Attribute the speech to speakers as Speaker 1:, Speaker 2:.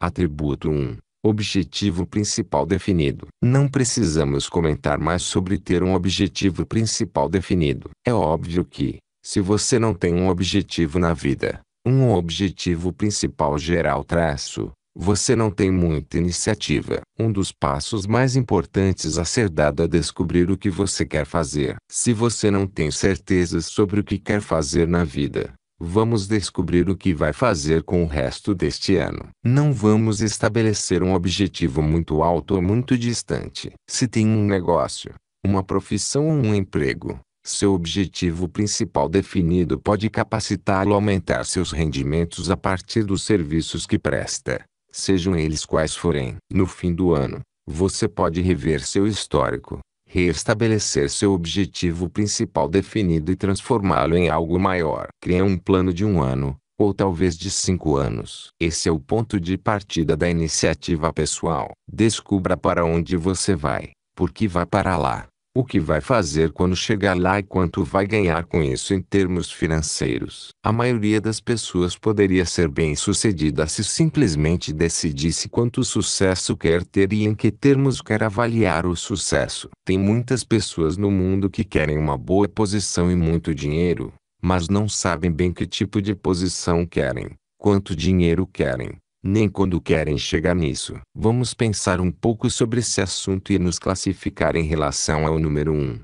Speaker 1: Atributo 1. Objetivo principal definido. Não precisamos comentar mais sobre ter um objetivo principal definido. É óbvio que, se você não tem um objetivo na vida, um objetivo principal geral traço, você não tem muita iniciativa. Um dos passos mais importantes a ser dado é descobrir o que você quer fazer. Se você não tem certeza sobre o que quer fazer na vida, Vamos descobrir o que vai fazer com o resto deste ano. Não vamos estabelecer um objetivo muito alto ou muito distante. Se tem um negócio, uma profissão ou um emprego, seu objetivo principal definido pode capacitá-lo a aumentar seus rendimentos a partir dos serviços que presta, sejam eles quais forem. No fim do ano, você pode rever seu histórico, restabelecer seu objetivo principal definido e transformá-lo em algo maior. Cria um plano de um ano, ou talvez de cinco anos. Esse é o ponto de partida da iniciativa pessoal. Descubra para onde você vai, porque vai para lá o que vai fazer quando chegar lá e quanto vai ganhar com isso em termos financeiros. A maioria das pessoas poderia ser bem-sucedida se simplesmente decidisse quanto sucesso quer ter e em que termos quer avaliar o sucesso. Tem muitas pessoas no mundo que querem uma boa posição e muito dinheiro, mas não sabem bem que tipo de posição querem, quanto dinheiro querem nem quando querem chegar nisso. Vamos pensar um pouco sobre esse assunto e nos classificar em relação ao número 1.